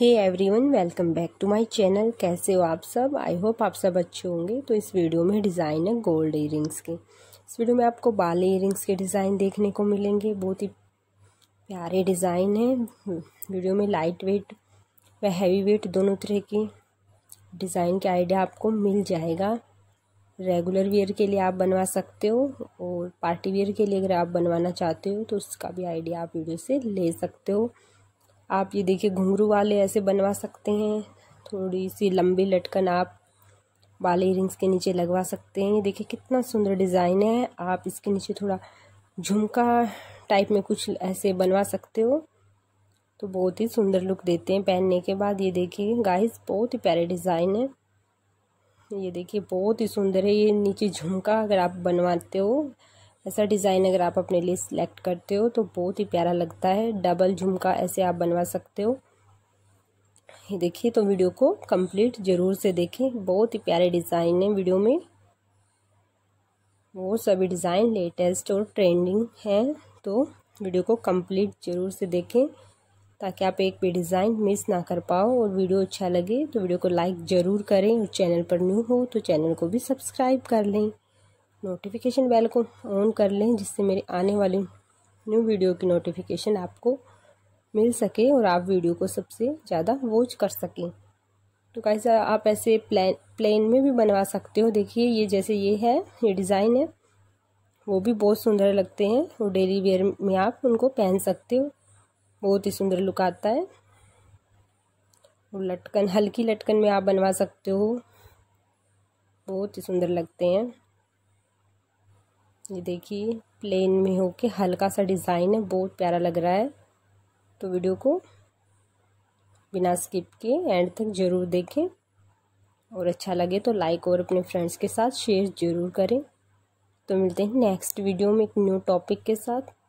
hey everyone welcome back to my channel कैसे हो आप सब आई होप आप सब अच्छे होंगे तो इस वीडियो में डिज़ाइन है गोल्ड इयरिंग्स के इस वीडियो में आपको बाल इयरिंग्स के डिज़ाइन देखने को मिलेंगे बहुत ही प्यारे डिज़ाइन है वीडियो में लाइट वेट व हैवी वेट दोनों तरह के डिज़ाइन के आइडिया आपको मिल जाएगा रेगुलर वेयर के लिए आप बनवा सकते हो और पार्टी वेयर के लिए अगर आप बनवाना चाहते हो तो उसका भी आइडिया आप वीडियो से ले सकते हो आप ये देखिए घुंघरू वाले ऐसे बनवा सकते हैं थोड़ी सी लंबी लटकन आप वाले इयरिंग्स के नीचे लगवा सकते हैं ये देखिए कितना सुंदर डिज़ाइन है आप इसके नीचे थोड़ा झुमका टाइप में कुछ ऐसे बनवा सकते हो तो बहुत ही सुंदर लुक देते हैं पहनने के बाद ये देखिए गाइस बहुत ही प्यारे डिज़ाइन है ये देखिए बहुत ही सुंदर है ये नीचे झुमका अगर आप बनवाते हो ऐसा डिज़ाइन अगर आप अपने लिए सिलेक्ट करते हो तो बहुत ही प्यारा लगता है डबल झुमका ऐसे आप बनवा सकते हो ये देखिए तो वीडियो को कंप्लीट ज़रूर से देखें बहुत ही प्यारे डिज़ाइन है वीडियो में वो सभी डिज़ाइन लेटेस्ट और ट्रेंडिंग हैं तो वीडियो को कंप्लीट ज़रूर से देखें ताकि आप एक भी डिज़ाइन मिस ना कर पाओ और वीडियो अच्छा लगे तो वीडियो को लाइक ज़रूर करें और चैनल पर न्यू हो तो चैनल को भी सब्सक्राइब कर लें नोटिफिकेशन बेल को ऑन कर लें जिससे मेरे आने वाली न्यू वीडियो की नोटिफिकेशन आपको मिल सके और आप वीडियो को सबसे ज़्यादा वॉच कर सकें तो कैसे आप ऐसे प्लान प्लेन में भी बनवा सकते हो देखिए ये जैसे ये है ये डिज़ाइन है वो भी बहुत सुंदर लगते हैं और डेली वेयर में आप उनको पहन सकते हो बहुत ही सुंदर लुक आता है और लटकन हल्की लटकन में आप बनवा सकते हो बहुत ही सुंदर लगते हैं ये देखिए प्लेन में होके हल्का सा डिज़ाइन है बहुत प्यारा लग रहा है तो वीडियो को बिना स्किप के एंड तक ज़रूर देखें और अच्छा लगे तो लाइक और अपने फ्रेंड्स के साथ शेयर ज़रूर करें तो मिलते हैं नेक्स्ट वीडियो में एक न्यू टॉपिक के साथ